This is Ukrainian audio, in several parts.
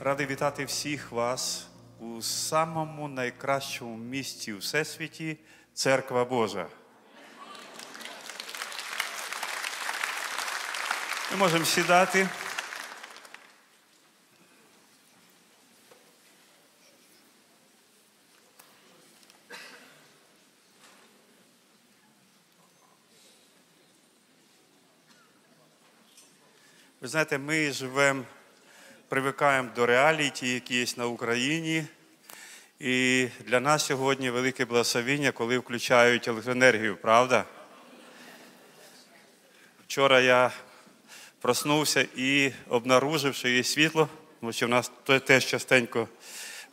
Радий вітати всіх вас у самому найкращому місці у всесвіті церква Божа. Ми можемо сідати. Ви знаєте, ми живемо привикаємо до реалій, ті, які є на Україні. І для нас сьогодні велике благословіння, коли включають електроенергію, правда? Вчора я проснувся і обнаружив, що є світло, тому що в нас теж частенько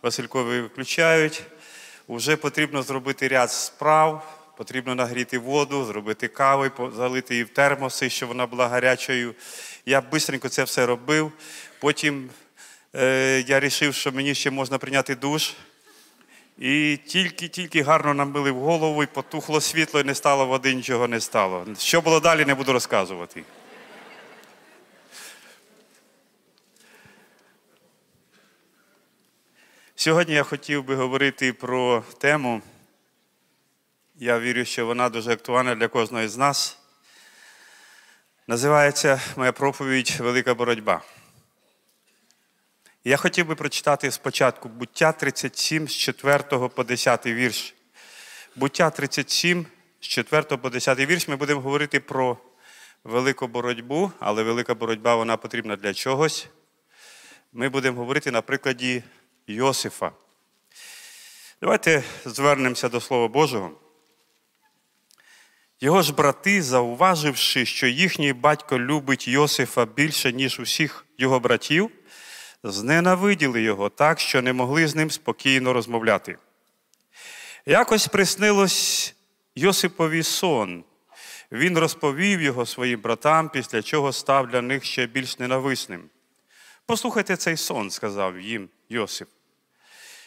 Василькові виключають. Уже потрібно зробити ряд справ, потрібно нагріти воду, зробити каву, залити її в термоси, щоб вона була гарячою. Я швидко це все робив. Потім е, я вирішив, що мені ще можна прийняти душ. І тільки-тільки гарно намили в голову, і потухло світло, і не стало води, нічого не стало. Що було далі, не буду розказувати. Сьогодні я хотів би говорити про тему. Я вірю, що вона дуже актуальна для кожного з нас. Називається моя проповідь Велика боротьба. Я хотів би прочитати спочатку буття 37 з 4 по 10 вірш. Буття 37 з 4 по 10 вірш ми будемо говорити про велику боротьбу, але велика боротьба вона потрібна для чогось. Ми будемо говорити на прикладі Йосифа. Давайте звернемося до Слова Божого. Його ж брати, зауваживши, що їхній батько любить Йосифа більше, ніж усіх його братів зненавиділи його так, що не могли з ним спокійно розмовляти. Якось приснилось Йосипові сон. Він розповів його своїм братам, після чого став для них ще більш ненависним. Послухайте цей сон, сказав їм Йосип.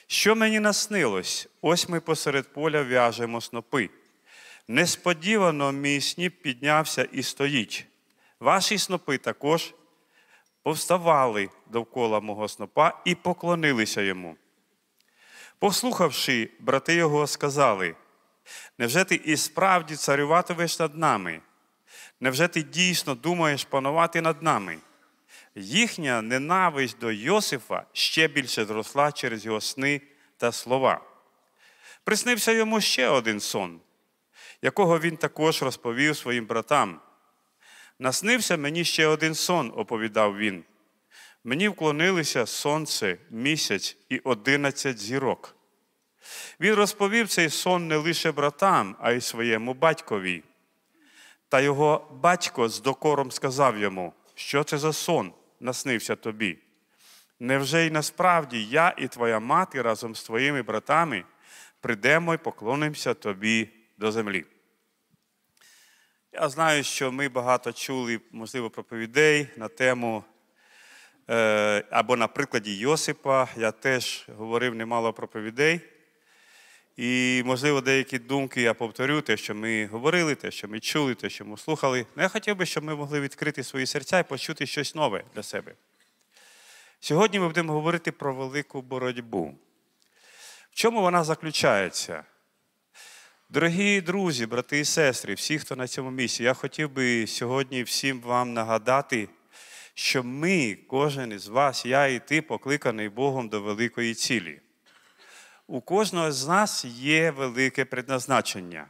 Що мені наснилось? Ось ми посеред поля в'яжемо снопи. Несподівано мій сніп піднявся і стоїть. Ваші снопи також повставали довкола мого снопа і поклонилися йому. Послухавши, брати його, сказали: невже ти і справді царюватимеш над нами? Невже ти дійсно думаєш панувати над нами? Їхня ненависть до Йосифа ще більше зросла через його сни та слова. Приснився йому ще один сон, якого він також розповів своїм братам. Наснився мені ще один сон, оповідав він. Мені вклонилися сонце, місяць і одинадцять зірок. Він розповів цей сон не лише братам, а й своєму батькові. Та його батько з докором сказав йому, що це за сон наснився тобі. Невже й насправді я і твоя мати разом з твоїми братами прийдемо і поклонимося тобі до землі? Я знаю, що ми багато чули, можливо, проповідей на тему е, або на прикладі Йосипа. Я теж говорив немало проповідей. І, можливо, деякі думки я повторю, те, що ми говорили, те, що ми чули, те, що ми слухали. Але ну, я хотів би, щоб ми могли відкрити свої серця і почути щось нове для себе. Сьогодні ми будемо говорити про велику боротьбу. В чому вона заключається? Дорогі друзі, брати і сестри, всі, хто на цьому місці, я хотів би сьогодні всім вам нагадати, що ми, кожен із вас, я і ти, покликаний Богом до великої цілі. У кожного з нас є велике предназначення.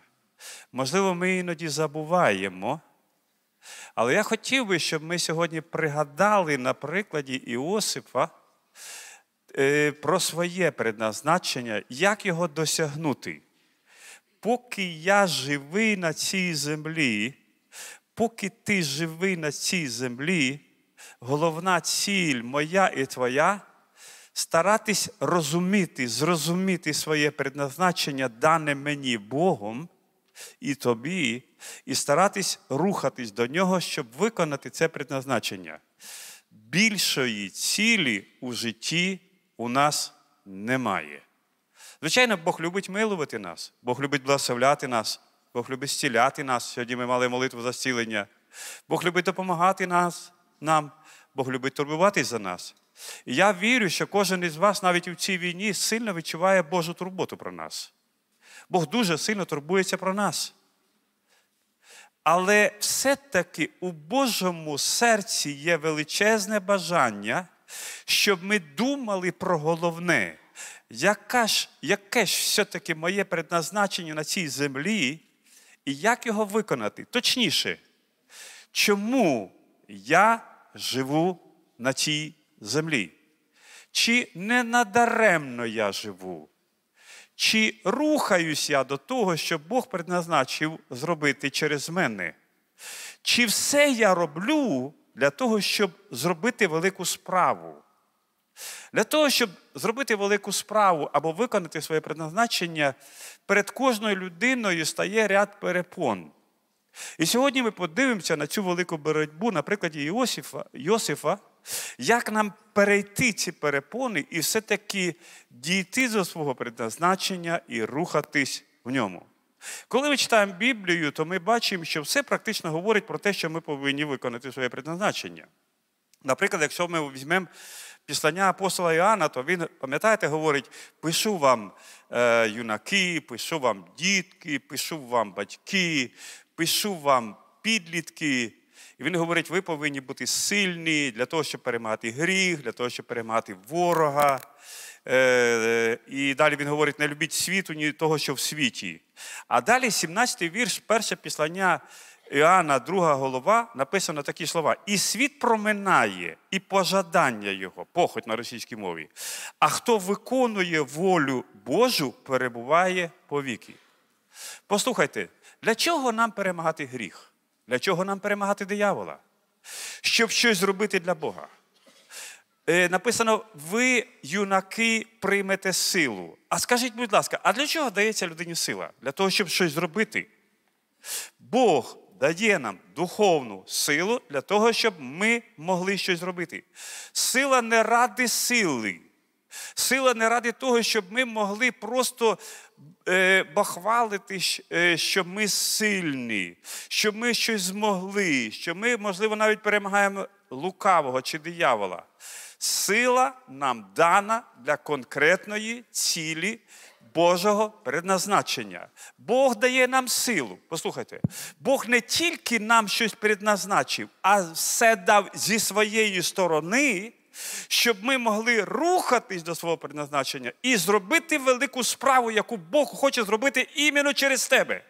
Можливо, ми іноді забуваємо. Але я хотів би, щоб ми сьогодні пригадали на прикладі Іосифа е, про своє предназначення, як його досягнути поки я живий на цій землі, поки ти живий на цій землі, головна ціль моя і твоя старатись розуміти, зрозуміти своє предназначення, дане мені Богом і тобі, і старатись рухатись до нього, щоб виконати це предназначення. Більшої цілі у житті у нас немає. Звичайно, Бог любить милувати нас, Бог любить благословляти нас, Бог любить зціляти нас. Сьогодні ми мали молитву за зцілення. Бог любить допомагати нас, нам, Бог любить турбуватись за нас. І я вірю, що кожен із вас навіть у цій війні сильно відчуває Божу турботу про нас. Бог дуже сильно турбується про нас. Але все-таки у Божому серці є величезне бажання, щоб ми думали про головне яка ж, яке ж все-таки моє предназначення на цій землі, і як його виконати? Точніше, чому я живу на цій землі? Чи не надаремно я живу? Чи рухаюсь я до того, що Бог предназначив зробити через мене? Чи все я роблю для того, щоб зробити велику справу? Для того, щоб зробити велику справу або виконати своє предназначення, перед кожною людиною стає ряд перепон. І сьогодні ми подивимося на цю велику боротьбу, на прикладі Йосифа, Йосифа як нам перейти ці перепони і все-таки дійти до свого предназначення і рухатись в ньому. Коли ми читаємо Біблію, то ми бачимо, що все практично говорить про те, що ми повинні виконати своє предназначення. Наприклад, якщо ми візьмемо післання апостола Іоанна, то він, пам'ятаєте, говорить: пишу вам е, юнаки, пишу вам дітки, пишу вам батьки, пишу вам підлітки. І він говорить, ви повинні бути сильні для того, щоб перемагати гріх, для того, щоб перемагати ворога. Е, і далі він говорить: не любіть світу, ні того, що в світі. А далі, 17-й вірш, перше післання Іоанна, друга голова, написано такі слова: І світ проминає, і пожадання його, похоть на російській мові. А хто виконує волю Божу, перебуває повіки. Послухайте, для чого нам перемагати гріх? Для чого нам перемагати диявола? Щоб щось зробити для Бога. Е, написано, ви, юнаки, приймете силу. А скажіть, будь ласка, а для чого дається людині сила? Для того, щоб щось зробити. Бог дає нам духовну силу для того, щоб ми могли щось зробити. Сила не ради сили. Сила не ради того, щоб ми могли просто е, бахвалити, е, що ми сильні, що ми щось змогли, що ми, можливо, навіть перемагаємо лукавого чи диявола. Сила нам дана для конкретної цілі, Божого предназначення. Бог дає нам силу. Послухайте, Бог не тільки нам щось предназначив, а все дав зі своєї сторони, щоб ми могли рухатись до свого предназначення і зробити велику справу, яку Бог хоче зробити іменно через тебе.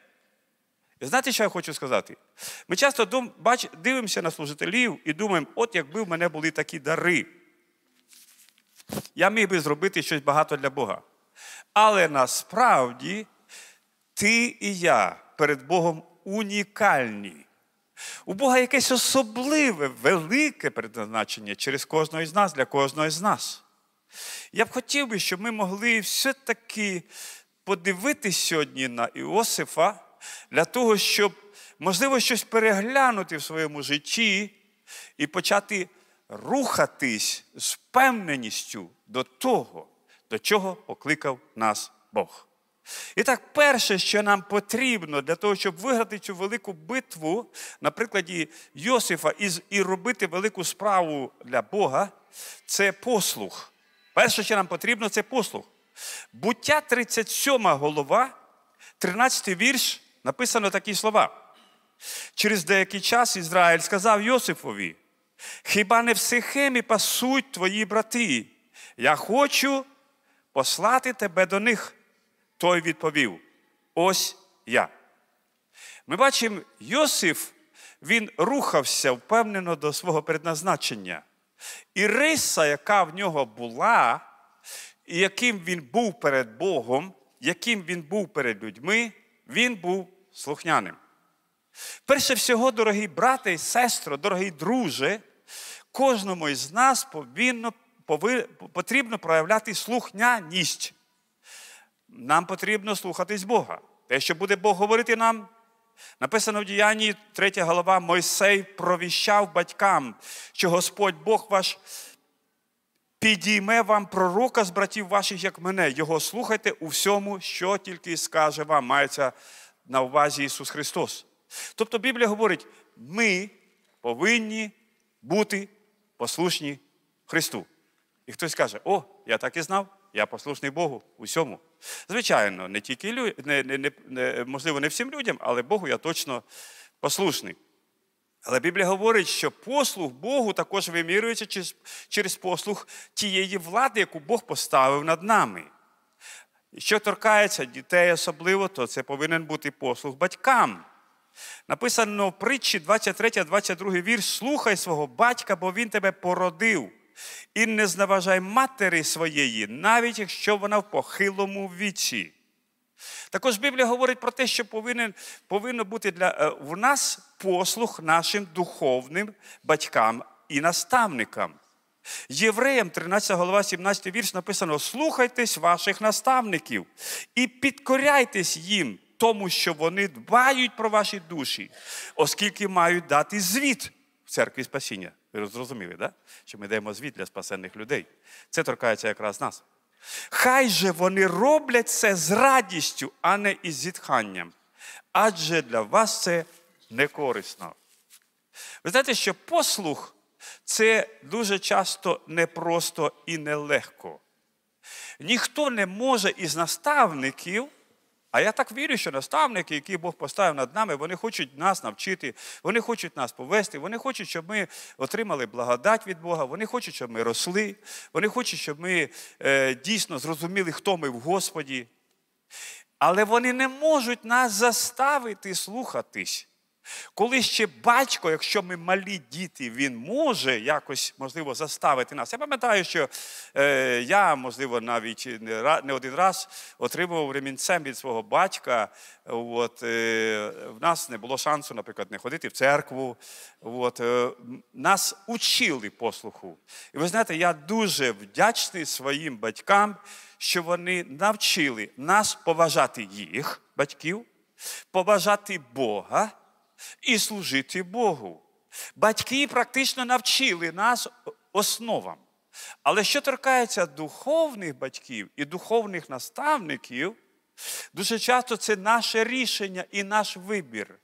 І знаєте, що я хочу сказати? Ми часто дум, бач, дивимося на служителів і думаємо, от якби в мене були такі дари, я міг би зробити щось багато для Бога. Але насправді ти і я перед Богом унікальні. У Бога якесь особливе, велике предназначення через кожного з нас, для кожного з нас. Я б хотів би, щоб ми могли все-таки подивитись сьогодні на Іосифа для того, щоб, можливо, щось переглянути в своєму житті і почати рухатись з впевненістю до того до чого покликав нас Бог. І так, перше, що нам потрібно для того, щоб виграти цю велику битву, на прикладі Йосифа, і робити велику справу для Бога, це послух. Перше, що нам потрібно, це послух. Буття 37 голова, 13 вірш, написано такі слова. Через деякий час Ізраїль сказав Йосифові: Хіба не в Сихемі пасуть твої брати? Я хочу послати тебе до них. Той відповів: Ось я. Ми бачимо, Йосиф він рухався впевнено до свого предназначення. І риса, яка в нього була, і яким він був перед Богом, яким він був перед людьми, він був слухняним. Перше всього, дорогі брати і сестри, дорогі друже, кожному із нас повинно потрібно проявляти слухняність. Нам потрібно слухатись Бога. Те, що буде Бог говорити нам, написано в діянні 3 голова Мойсей провіщав батькам, що Господь Бог ваш підійме вам пророка з братів ваших, як мене. Його слухайте у всьому, що тільки скаже вам, мається на увазі Ісус Христос. Тобто Біблія говорить, ми повинні бути послушні Христу. І хтось каже, о, я так і знав, я послушний Богу усьому. Звичайно, не тільки лю... не, не, не, можливо, не всім людям, але Богу я точно послушний. Але Біблія говорить, що послуг Богу також вимірюється через, через послуг тієї влади, яку Бог поставив над нами. Що торкається дітей особливо, то це повинен бути послуг батькам. Написано в притчі 23, 22 вірш: Слухай свого батька, бо він тебе породив і не зневажай матері своєї, навіть якщо вона в похилому віці. Також Біблія говорить про те, що повинен, повинно бути для, е, в нас послух нашим духовним батькам і наставникам. Євреям, 13 глава, 17 вірш, написано: слухайтесь ваших наставників і підкоряйтесь їм, тому що вони дбають про ваші душі, оскільки мають дати звіт в церкві спасіння. Ви зрозуміли, да? що ми даємо звіт для спасенних людей. Це торкається якраз нас. Хай же вони роблять це з радістю, а не із зітханням. Адже для вас це не корисно. Ви знаєте, що послух це дуже часто непросто і нелегко. Ніхто не може із наставників а я так вірю, що наставники, які Бог поставив над нами, вони хочуть нас навчити, вони хочуть нас повести, вони хочуть, щоб ми отримали благодать від Бога, вони хочуть, щоб ми росли, вони хочуть, щоб ми е, дійсно зрозуміли, хто ми в Господі. Але вони не можуть нас заставити слухатись. Коли ще батько, якщо ми малі діти, він може якось, можливо, заставити нас. Я пам'ятаю, що е, я, можливо, навіть не один раз отримував ремінцем від свого батька. От, е, В нас не було шансу, наприклад, не ходити в церкву. От, е, Нас учили послуху. І ви знаєте, я дуже вдячний своїм батькам, що вони навчили нас поважати їх, батьків, поважати Бога і служити Богу. Батьки практично навчили нас основам. Але що торкається духовних батьків і духовних наставників, дуже часто це наше рішення і наш вибір.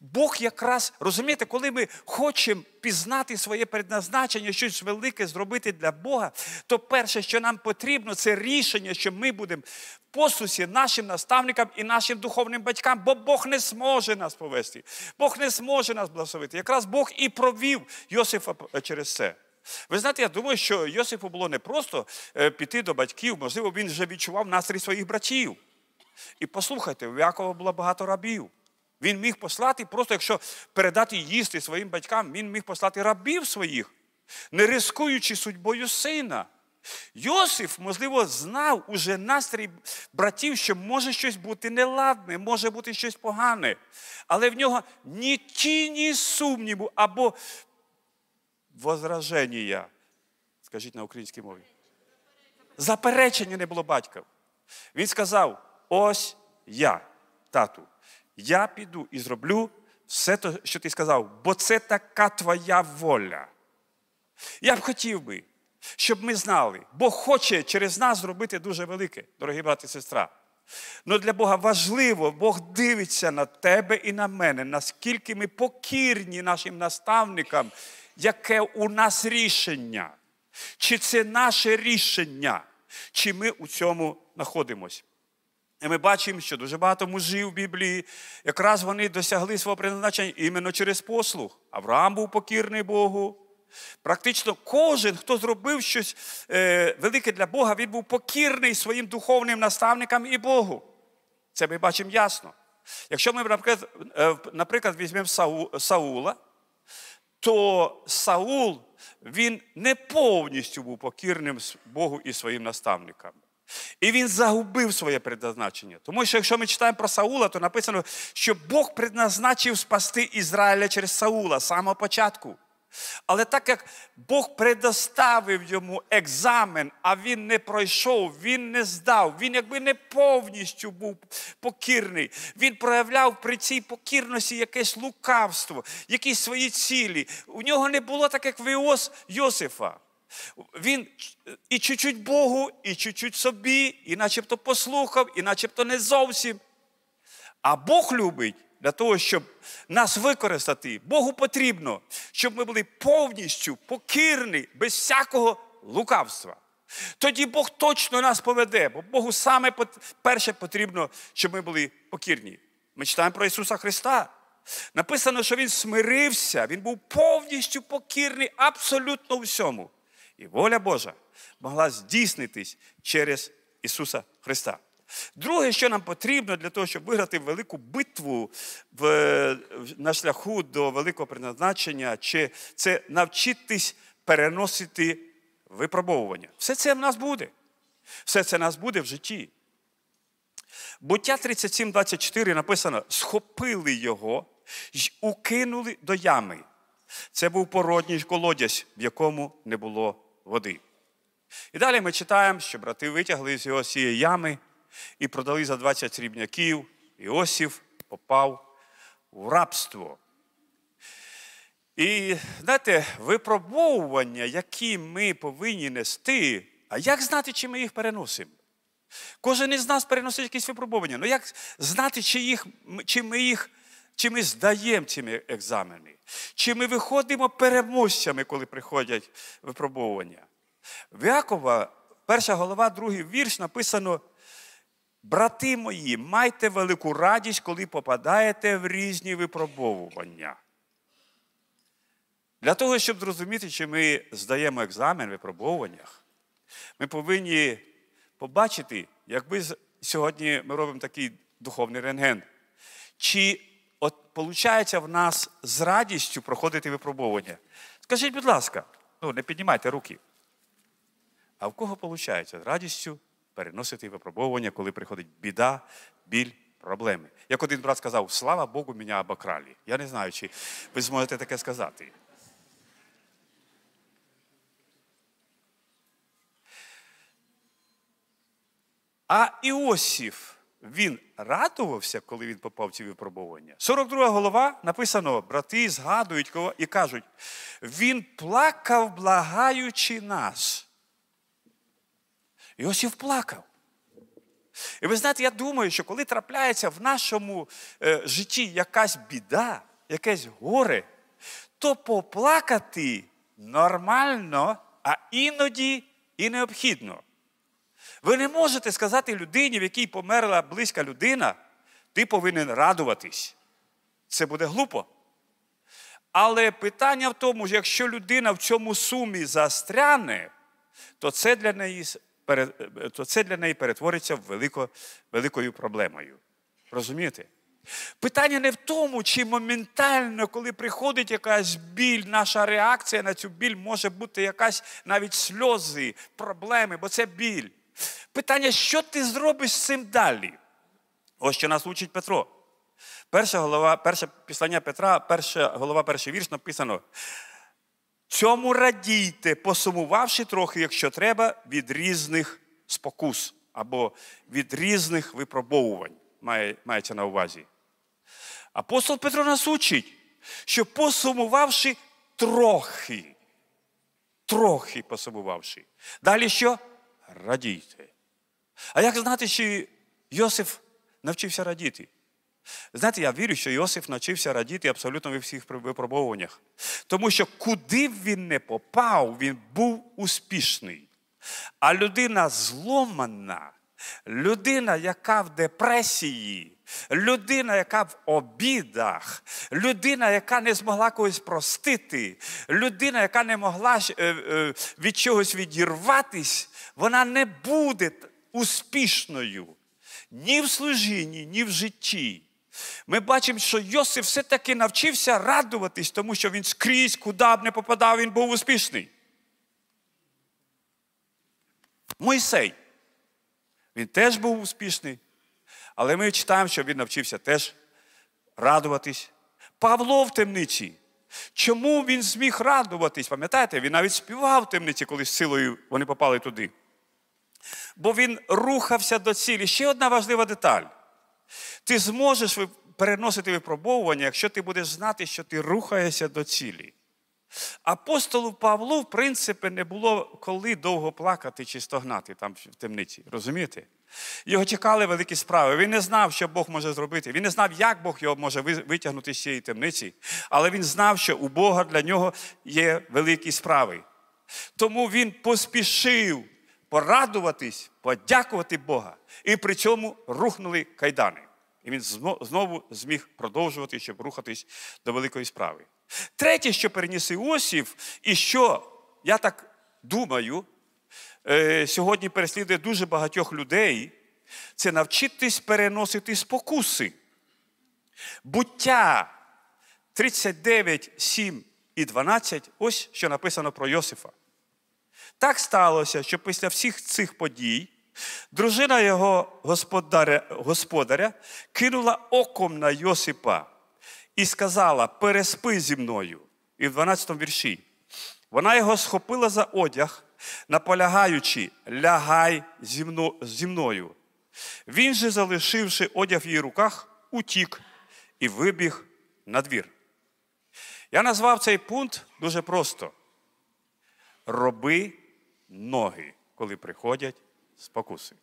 Бог якраз розумієте, коли ми хочемо пізнати своє предназначення, щось велике зробити для Бога, то перше, що нам потрібно, це рішення, що ми будемо посусі нашим наставникам і нашим духовним батькам, бо Бог не зможе нас повести, Бог не зможе нас благословити. Якраз Бог і провів Йосифа е, через це. Ви знаєте, я думаю, що Йосифу було не просто е, піти до батьків, можливо, він вже відчував настрій своїх братів. І послухайте, у Якова було багато рабів. Він міг послати, просто якщо передати їсти своїм батькам, він міг послати рабів своїх, не рискуючи судьбою сина. Йосиф, можливо, знав уже настрій братів, що може щось бути неладне, може бути щось погане, але в нього ні тіні сумніву або возраження. Скажіть на українській мові. Заперечення не було батька. Він сказав: ось я, тату, я піду і зроблю все, те, що ти сказав, бо це така твоя воля. Я б хотів би щоб ми знали, Бог хоче через нас зробити дуже велике, дорогі брати і сестра. Але для Бога важливо, Бог дивиться на тебе і на мене, наскільки ми покірні нашим наставникам, яке у нас рішення. Чи це наше рішення, чи ми у цьому знаходимось? І ми бачимо, що дуже багато мужів в Біблії, якраз вони досягли свого призначення іменно через послуг. Авраам був покірний Богу. Практично кожен, хто зробив щось е, велике для Бога, він був покірний своїм духовним наставникам і Богу. Це ми бачимо ясно. Якщо ми, наприклад, е, наприклад візьмемо Саула, то Саул він не повністю був покірним Богу і своїм наставникам. І він загубив своє предназначення. Тому що якщо ми читаємо про Саула, то написано, що Бог предназначив спасти Ізраїля через Саула з самого початку. Але так як Бог предоставив йому екзамен, а він не пройшов, він не здав, він якби не повністю був покірний, він проявляв при цій покірності якесь лукавство, якісь свої цілі. У нього не було так, як в Іос Йосифа. Він і чуть-чуть Богу, і чуть-чуть собі, і начебто послухав, і начебто не зовсім. А Бог любить для того, щоб нас використати. Богу потрібно, щоб ми були повністю покірні, без всякого лукавства. Тоді Бог точно нас поведе, бо Богу саме перше потрібно, щоб ми були покірні. Ми читаємо про Ісуса Христа. Написано, що Він смирився, Він був повністю покірний абсолютно всьому. І воля Божа могла здійснитись через Ісуса Христа. Друге, що нам потрібно для того, щоб виграти велику битву в, на шляху до великого призначення, чи це навчитись переносити випробовування. Все це в нас буде. Все це в нас буде в житті. Буття 37,24 написано: схопили його й укинули до ями. Це був породній колодязь, в якому не було води. І далі ми читаємо, що брати витягли з його цієї ями і продали за 20 срібняків. Іосиф попав у рабство. І знаєте, випробовування, які ми повинні нести, а як знати, чи ми їх переносимо? Кожен із нас переносить якісь випробування. Ну як знати, чи їх, чи ми їх, чи ми здаємо ці екзамени, чи ми виходимо переможцями, коли приходять випробовування? В Якова, перша голова, другий вірш написано. Брати мої, майте велику радість, коли попадаєте в різні випробовування. Для того, щоб зрозуміти, чи ми здаємо екзамен в випробовуваннях, ми повинні побачити, якби сьогодні ми робимо такий духовний рентген, чи от виходить в нас з радістю проходити випробування? Скажіть, будь ласка, ну не піднімайте руки. А в кого виходить з радістю переносити випробовування, коли приходить біда, біль, проблеми. Як один брат сказав, слава Богу, мене обокрали. Я не знаю, чи ви зможете таке сказати. А Іосиф, він радувався, коли він попав в ці випробування. 42 голова написано: брати згадують кого і кажуть: він плакав, благаючи нас. Йосиф плакав. І ви знаєте, я думаю, що коли трапляється в нашому е, житті якась біда, якесь горе, то поплакати нормально, а іноді і необхідно. Ви не можете сказати людині, в якій померла близька людина, ти повинен радуватись. Це буде глупо. Але питання в тому, що якщо людина в цьому сумі застряне, то це для неї то це для неї перетвориться в велико, великою проблемою. Розумієте? Питання не в тому, чи моментально, коли приходить якась біль, наша реакція на цю біль може бути якась навіть сльози, проблеми, бо це біль. Питання, що ти зробиш з цим далі? Ось що нас учить Петро. Перша голова, перше післання Петра, перша голова, перший вірш написано. Цьому радійте, посумувавши трохи, якщо треба, від різних спокус або від різних випробовувань, має, мається на увазі. Апостол Петро нас учить, що посумувавши трохи, трохи посумувавши, далі що? Радійте. А як знати, чи Йосиф навчився радіти? Знаєте, я вірю, що Йосиф навчився радіти абсолютно від всіх випробуваннях. Тому що куди б він не попав, він був успішний. А людина зломана, людина, яка в депресії. Людина, яка в обідах, людина, яка не змогла когось простити, людина, яка не могла е, е, від чогось відірватись, вона не буде успішною ні в служінні, ні в житті. Ми бачимо, що Йосиф все-таки навчився радуватись, тому що він скрізь, куди б не попадав, він був успішний. Мойсей. Він теж був успішний. Але ми читаємо, що він навчився теж радуватись. Павло в темниці. Чому він зміг радуватись? Пам'ятаєте, він навіть співав в темниці, коли з силою вони попали туди. Бо він рухався до цілі. Ще одна важлива деталь. Ти зможеш переносити випробовування, якщо ти будеш знати, що ти рухаєшся до цілі. Апостолу Павлу, в принципі, не було коли довго плакати чи стогнати там в темниці. Розумієте? Його чекали великі справи. Він не знав, що Бог може зробити. Він не знав, як Бог його може витягнути з цієї темниці, але він знав, що у Бога для нього є великі справи. Тому він поспішив порадуватись, подякувати Бога. І при цьому рухнули кайдани. І він знову зміг продовжувати, щоб рухатись до великої справи. Третє, що переніс Іосиф, і що, я так думаю, е, сьогодні переслідує дуже багатьох людей, це навчитись переносити спокуси. Буття 39, 7 і 12, ось що написано про Йосифа. Так сталося, що після всіх цих подій дружина його господаря, господаря кинула оком на Йосипа і сказала: Переспи зі мною. І в 12 вірші. Вона його схопила за одяг, наполягаючи, лягай зі, мно, зі мною. Він же, залишивши одяг в її руках, утік і вибіг на двір. Я назвав цей пункт дуже просто: роби ноги, коли приходять спокуси.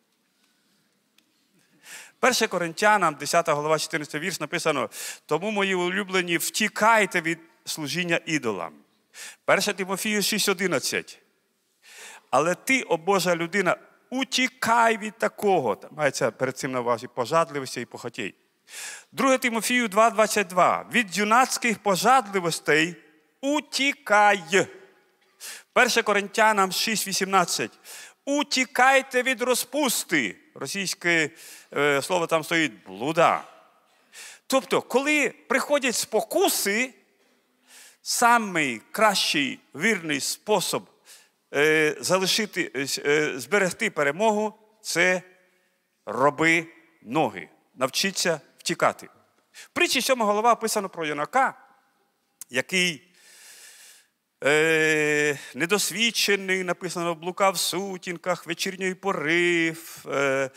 1 Коринтянам, 10 глава, 14 вірш, написано: Тому, мої улюблені, втікайте від служіння ідолам. 1 Тимофію 6,11. Але ти, о Божа людина, утікай від такого. мається перед цим на увазі пожадливості і похотій. 2 Тимофію 2,22. Від юнацьких пожадливостей утікай. 1 Коринтянам 6,18. Утікайте від розпусти. Російське е, слово там стоїть блуда. Тобто, коли приходять спокуси, самий кращий вірний спосіб е, залишити, е, зберегти перемогу це роби ноги. Навчиться втікати. Притчі 7 голова описано про юнака, який е, недосвідчений, написано, блука в сутінках, вечірньої порив, е,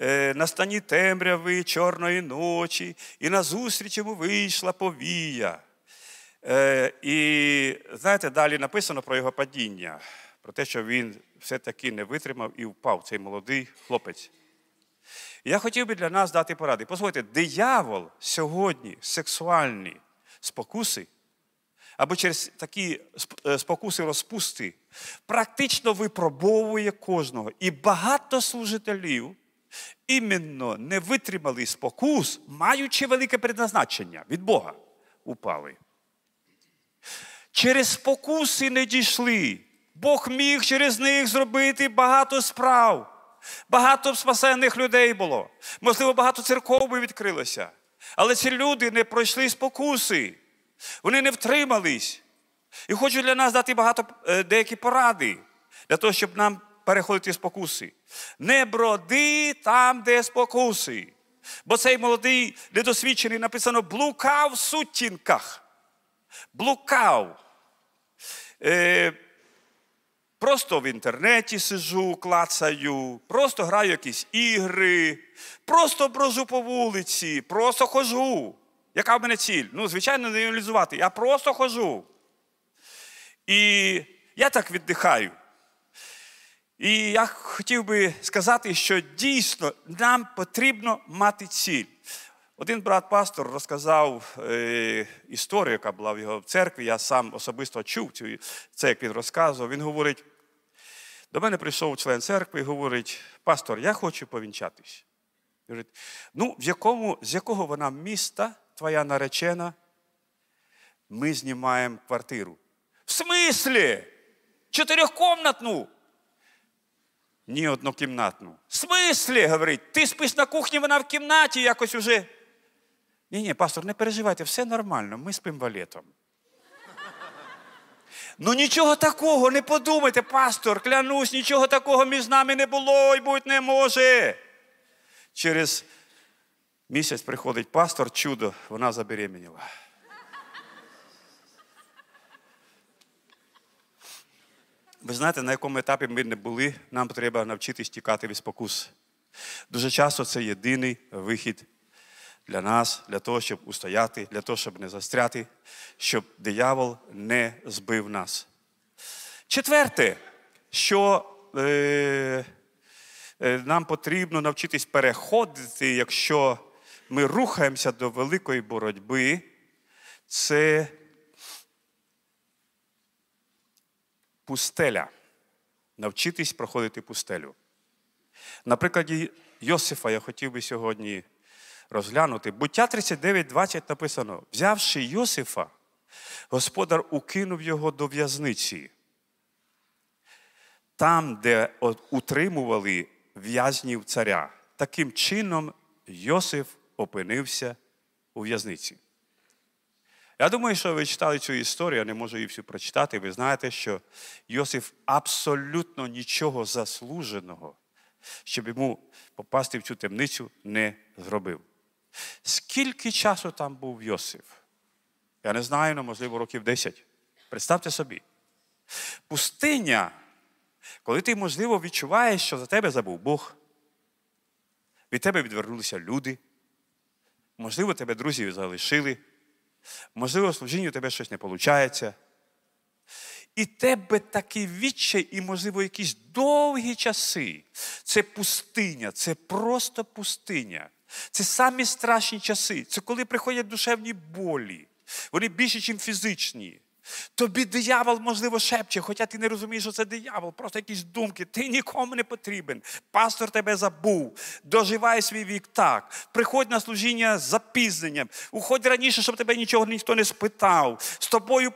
е, на стані темряви, чорної ночі, і назустріч йому вийшла повія. Е, І знаєте, далі написано про його падіння, про те, що він все-таки не витримав і впав цей молодий хлопець. Я хотів би для нас дати поради. Послухайте, диявол сьогодні сексуальні спокуси або через такі е, спокуси розпусти, практично випробовує кожного. І багато служителів іменно не витримали спокус, маючи велике предназначення від Бога упали. Через спокуси не дійшли. Бог міг через них зробити багато справ. Багато спасених людей було. Можливо, багато церков би відкрилося. Але ці люди не пройшли спокуси. Вони не втримались. І хочу для нас дати багато е, деякі поради для того, щоб нам переходити спокуси. Не броди там, де спокуси. Бо цей молодий недосвідчений написано блукав в сутінках. Блукав. Е, Просто в інтернеті сижу, клацаю, просто граю якісь ігри, просто брожу по вулиці, просто хожу. Яка в мене ціль? Ну, звичайно, не реалізувати. Я просто хожу. І я так віддихаю. І я хотів би сказати, що дійсно нам потрібно мати ціль. Один брат-пастор розказав е, історію, яка була в його церкві. Я сам особисто чув цю, це, як він розказував. Він говорить: до мене прийшов член церкви і говорить: пастор, я хочу повінчатись. Він говорить, ну, в якому, з якого вона міста? твоя наречена, ми знімаємо квартиру. В смислі? Чотирьохкомнатну? Ні однокімнатну. В смислі, говорить, ти спиш на кухні, вона в кімнаті якось уже. Ні, ні, пастор, не переживайте, все нормально, ми спимо валетом. Ну нічого такого, не подумайте, пастор, клянусь, нічого такого між нами не було і бути не може. Через Місяць приходить пастор, чудо, вона забеременіла. Ви знаєте, на якому етапі ми не були, нам треба навчитись тікати від спокус. Дуже часто це єдиний вихід для нас, для того, щоб устояти, для того, щоб не застряти, щоб диявол не збив нас. Четверте, що е, е нам потрібно навчитись переходити, якщо ми рухаємося до великої боротьби, це пустеля. Навчитись проходити пустелю. На прикладі Йосифа я хотів би сьогодні розглянути. Буття 39,20 написано: взявши Йосифа, господар укинув його до в'язниці. Там, де утримували в'язнів царя. Таким чином, Йосиф опинився у в'язниці. Я думаю, що ви читали цю історію, я не можу її всю прочитати. Ви знаєте, що Йосиф абсолютно нічого заслуженого, щоб йому попасти в цю темницю, не зробив. Скільки часу там був Йосиф? Я не знаю, ну, можливо, років 10. Представте собі. Пустиня, коли ти, можливо, відчуваєш, що за тебе забув Бог, від тебе відвернулися люди. Можливо, тебе друзі залишили, можливо, служінню тебе щось не виходить. І тебе такий відчай, і, можливо, якісь довгі часи. Це пустиня, це просто пустиня. Це самі страшні часи. Це коли приходять душевні болі. Вони більше, ніж фізичні. Тобі диявол, можливо, шепче, хоча ти не розумієш, що це диявол, просто якісь думки. Ти нікому не потрібен. Пастор тебе забув. Доживай свій вік так. Приходь на служіння з запізненням. Уходь раніше, щоб тебе нічого ніхто не спитав. З тобою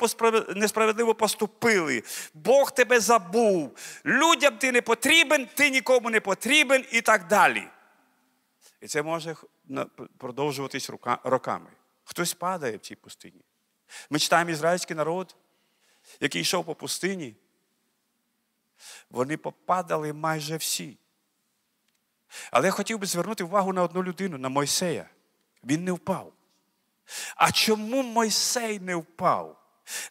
несправедливо поступили. Бог тебе забув. Людям ти не потрібен, ти нікому не потрібен і так далі. І це може продовжуватись роками. Хтось падає в цій пустині. Ми читаємо ізраїльський народ, який йшов по пустині. Вони попадали майже всі. Але я хотів би звернути увагу на одну людину, на Мойсея. Він не впав. А чому Мойсей не впав?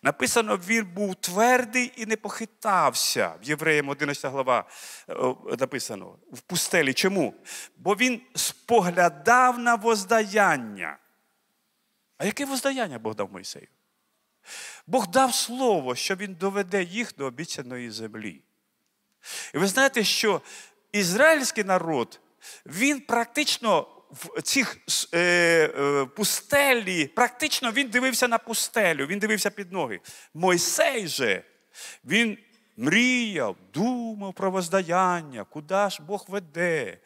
Написано, він був твердий і не похитався. В Євреям 11 глава е, написано в пустелі. Чому? Бо він споглядав на воздаяння. А яке воздаяння Бог дав Мойсею? Бог дав слово, що Він доведе їх до обіцяної землі. І ви знаєте, що ізраїльський народ, він практично в цих е, е, пустелі, практично він дивився на пустелю, він дивився під ноги. Мойсей же, він мріяв, думав про воздаяння, куди ж Бог веде,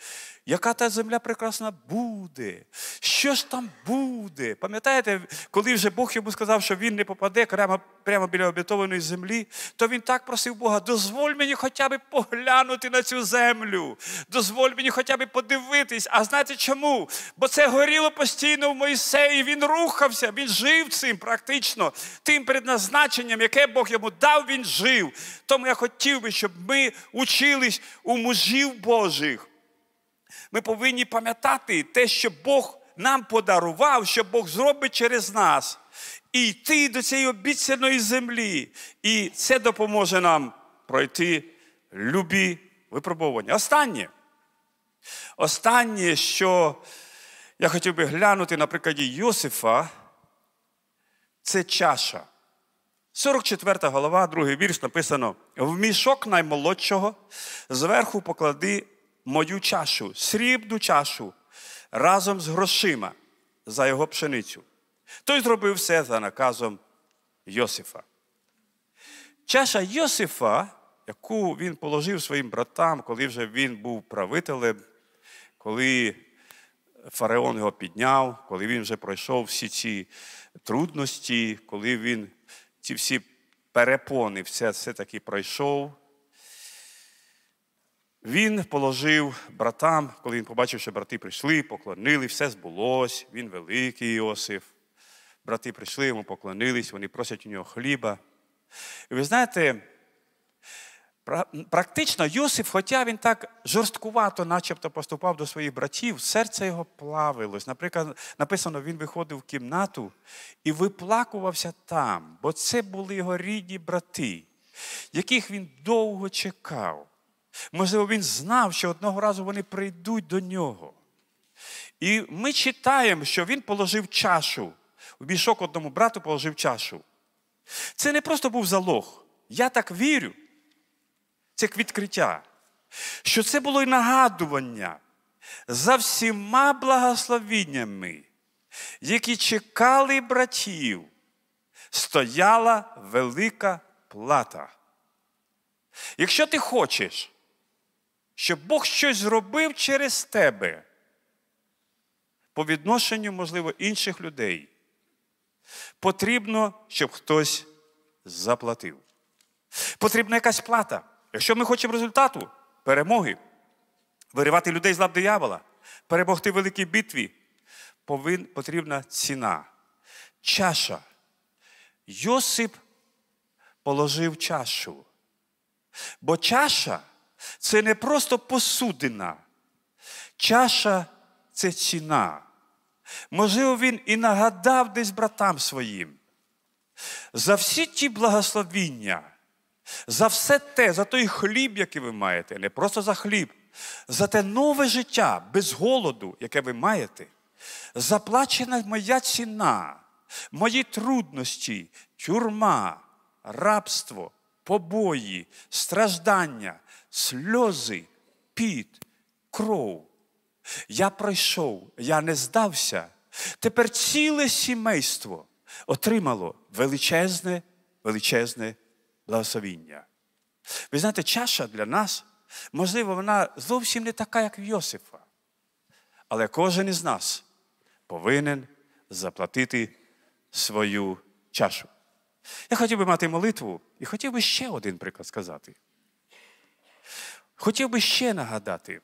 яка та земля прекрасна буде, що ж там буде. Пам'ятаєте, коли вже Бог йому сказав, що він не попаде прямо прямо біля обітованої землі, то він так просив Бога: дозволь мені хоча б поглянути на цю землю, дозволь мені хоча б подивитись. А знаєте чому? Бо це горіло постійно в Моїсеї, він рухався, він жив цим практично, тим предназначенням, яке Бог йому дав, він жив. Тому я хотів би, щоб ми учились у мужів Божих. Ми повинні пам'ятати те, що Бог нам подарував, що Бог зробить через нас, і йти до цієї обіцяної землі. І це допоможе нам пройти любі випробування. Останнє. Останнє, що я хотів би глянути, на прикладі Йосифа, це чаша. 44 голова, другий вірш написано: в мішок наймолодшого зверху поклади мою чашу, срібну чашу разом з грошима за його пшеницю. Той зробив все за наказом Йосифа. Чаша Йосифа, яку він положив своїм братам, коли вже він був правителем, коли фараон його підняв, коли він вже пройшов всі ці трудності, коли він ці всі перепони, все, таки пройшов. Він положив братам, коли він побачив, що брати прийшли, поклонили, все збулось. Він великий Іосиф. Брати прийшли, йому поклонились, вони просять у нього хліба. І ви знаєте, Практично Юсиф, хоча він так жорсткувато, начебто, поступав до своїх братів, серце його плавилось. Наприклад, написано, він виходив в кімнату і виплакувався там, бо це були його рідні брати, яких він довго чекав. Можливо, він знав, що одного разу вони прийдуть до нього. І ми читаємо, що він положив чашу. У одному брату положив чашу. Це не просто був залог. Я так вірю. Це як відкриття. Що це було й нагадування за всіма благословіннями, які чекали братів, стояла велика плата. Якщо ти хочеш, щоб Бог щось зробив через тебе, по відношенню, можливо, інших людей, потрібно, щоб хтось заплатив. Потрібна якась плата. Якщо ми хочемо результату, перемоги, виривати людей з лап диявола, перемогти в великій битві, повин, потрібна ціна. Чаша. Йосип положив чашу. Бо чаша це не просто посудина. Чаша це ціна. Можливо, він і нагадав десь братам своїм. За всі ті благословіння. За все те, за той хліб, який ви маєте, не просто за хліб, за те нове життя без голоду, яке ви маєте, заплачена моя ціна, мої трудності, тюрма, рабство, побої, страждання, сльози, піт, кров. Я пройшов, я не здався. Тепер ціле сімейство отримало величезне, величезне благословіння. Ви знаєте, чаша для нас, можливо, вона зовсім не така, як в Йосифа. Але кожен із нас повинен заплатити свою чашу. Я хотів би мати молитву і хотів би ще один приклад сказати. Хотів би ще нагадати.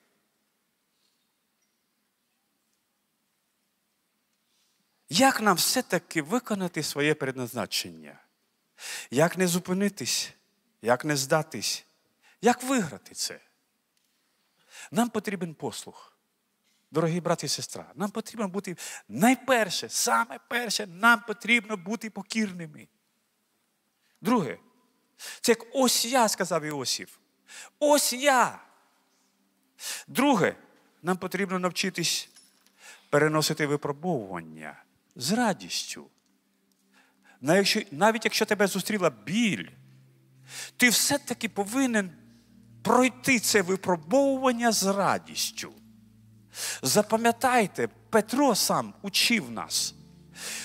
Як нам все-таки виконати своє предназначення? Як не зупинитись, як не здатись, як виграти це? Нам потрібен послух. Дорогі брати і сестра, нам потрібно бути найперше, саме перше, нам потрібно бути покірними. Друге, це як ось я сказав Іосів. Ось я. Друге, нам потрібно навчитись переносити випробовування з радістю навіть якщо тебе зустріла біль, ти все-таки повинен пройти це випробовування з радістю. Запам'ятайте, Петро сам учив нас,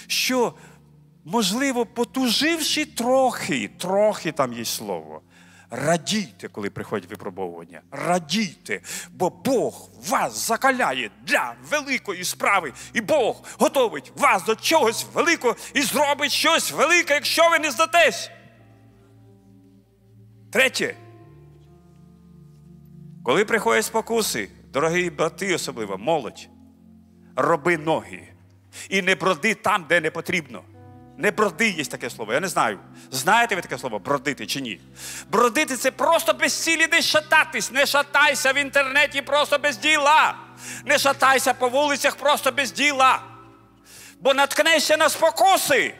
що, можливо, потуживши трохи, трохи там є слово, Радійте, коли приходять випробовування. Радійте, бо Бог вас закаляє для великої справи, і Бог готовить вас до чогось великого і зробить щось велике, якщо ви не здатесь. Третє. Коли приходять спокуси, дорогі брати, особливо молодь, роби ноги і не броди там, де не потрібно. Не броди є таке слово, я не знаю. Знаєте ви таке слово бродити чи ні? Бродити це просто без цілі десь шататись. Не шатайся в інтернеті просто без діла. Не шатайся по вулицях просто без діла. Бо наткнешся на спокуси.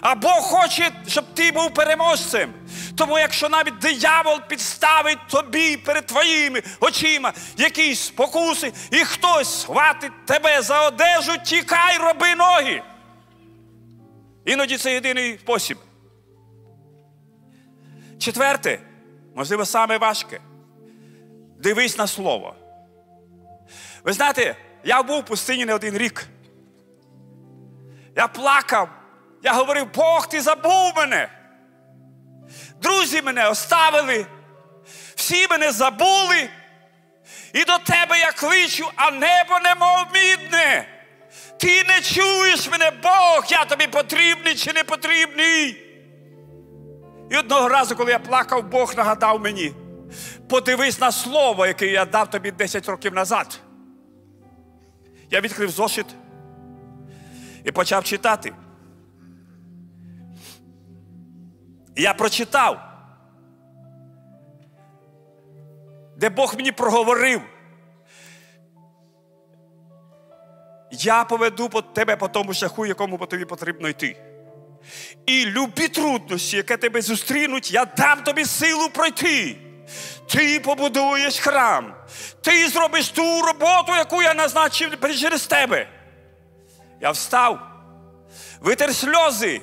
А Бог хоче, щоб ти був переможцем. Тому якщо навіть диявол підставить тобі перед твоїми очима якісь спокуси, і хтось схватить тебе за одежу, тікай, роби ноги. Іноді це єдиний спосіб. Четверте, можливо, саме важке. Дивись на слово. Ви знаєте, я був в пустині не один рік. Я плакав, я говорив, Бог, ти забув мене. Друзі мене оставили, всі мене забули. І до тебе я кличу, а небо немов мідне. Ти не чуєш мене, Бог, я тобі потрібний чи не потрібний. І одного разу, коли я плакав, Бог нагадав мені, подивись на слово, яке я дав тобі 10 років назад. Я відкрив зошит і почав читати. я прочитав, де Бог мені проговорив. Я поведу тебе по тому шляху, якому тобі потрібно йти. І любі труднощі, які тебе зустрінуть, я дам тобі силу пройти. Ти побудуєш храм, ти зробиш ту роботу, яку я назначив через тебе. Я встав, витер сльози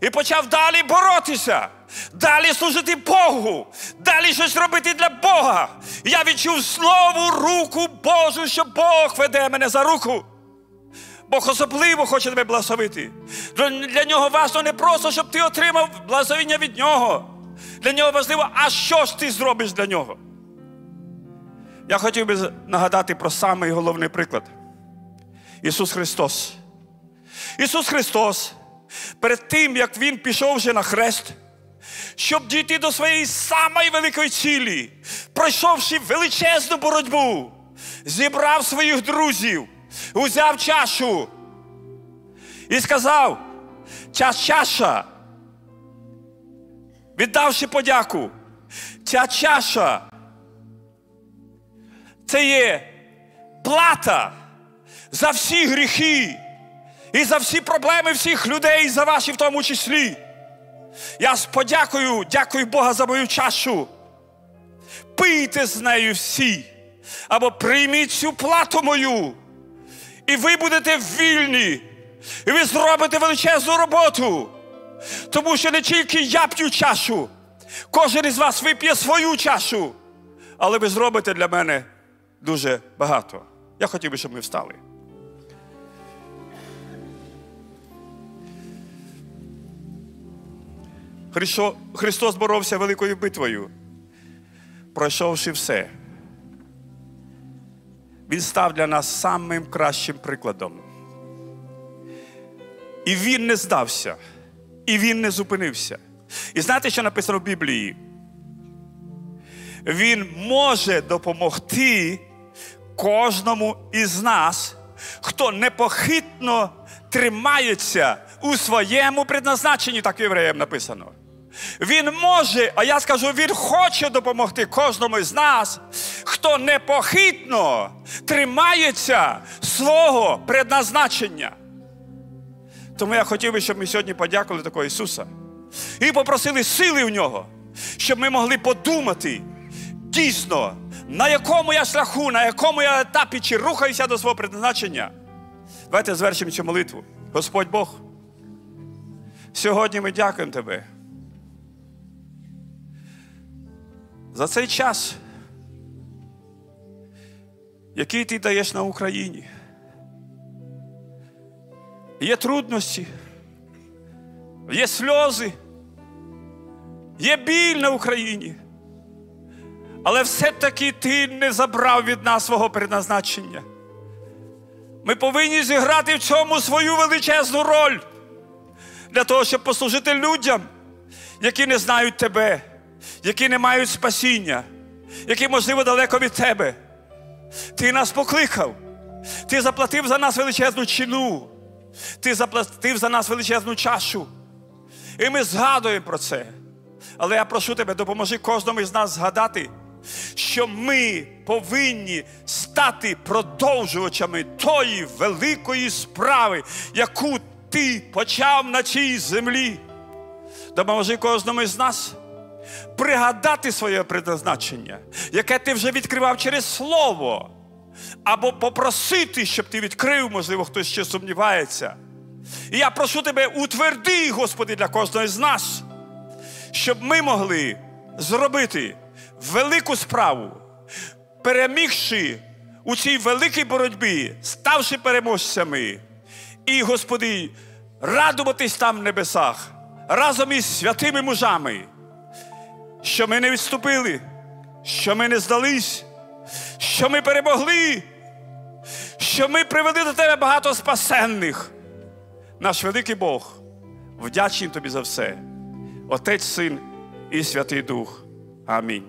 і почав далі боротися, далі служити Богу, далі щось робити для Бога. Я відчув слову руку Божу, що Бог веде мене за руку. Бог особливо хоче тебе благословити. Для нього важливо не просто, щоб ти отримав благословення від Нього. Для нього важливо, а що ж ти зробиш для нього. Я хотів би нагадати про самий головний приклад. Ісус Христос. Ісус Христос, перед тим, як Він пішов вже на хрест, щоб дійти до своєї самої великої цілі, пройшовши величезну боротьбу, зібрав своїх друзів узяв чашу і сказав, ця чаша, віддавши подяку, ця чаша це є плата за всі гріхи і за всі проблеми всіх людей, за ваші в тому числі. Я подякую, дякую Бога за мою чашу. Пийте з нею всі, або прийміть цю плату мою. І ви будете вільні, і ви зробите величезну роботу. Тому що не тільки я п'ю чашу, кожен із вас вип'є свою чашу, але ви зробите для мене дуже багато. Я хотів би, щоб ми встали. Христос боровся великою битвою, пройшовши все. Він став для нас самим кращим прикладом. І він не здався, і він не зупинився. І знаєте, що написано в Біблії? Він може допомогти кожному із нас, хто непохитно тримається у своєму предназначенні, так євреям написано. Він може, а я скажу, він хоче допомогти кожному із нас, хто непохитно тримається свого предназначення. Тому я хотів би, щоб ми сьогодні подякували такого Ісуса і попросили сили в нього, щоб ми могли подумати дійсно, на якому я шляху, на якому я етапі чи рухаюся до свого предназначення. Давайте звершимо цю молитву. Господь Бог. Сьогодні ми дякуємо Тебе. За цей час, який ти даєш на Україні. Є трудності, є сльози, є біль на Україні. Але все-таки ти не забрав від нас свого предназначення. Ми повинні зіграти в цьому свою величезну роль для того, щоб послужити людям, які не знають тебе, які не мають спасіння, які, можливо, далеко від тебе. Ти нас покликав, ти заплатив за нас величезну чину, ти заплатив за нас величезну чашу. І ми згадуємо про це. Але я прошу тебе, допоможи кожному із нас згадати, що ми повинні стати продовжувачами тої великої справи, яку ти почав на цій землі. Допоможи кожному із нас пригадати своє предназначення, яке ти вже відкривав через слово, або попросити, щоб ти відкрив, можливо, хтось ще сумнівається. І я прошу тебе, утверди, Господи, для кожного з нас, щоб ми могли зробити велику справу, перемігши у цій великій боротьбі, ставши переможцями. І, Господи, радуватись там в небесах разом із святими мужами що ми не відступили, що ми не здались, що ми перемогли, що ми привели до тебе багато спасенних. Наш великий Бог, вдячний тобі за все, Отець, Син і Святий Дух. Амінь.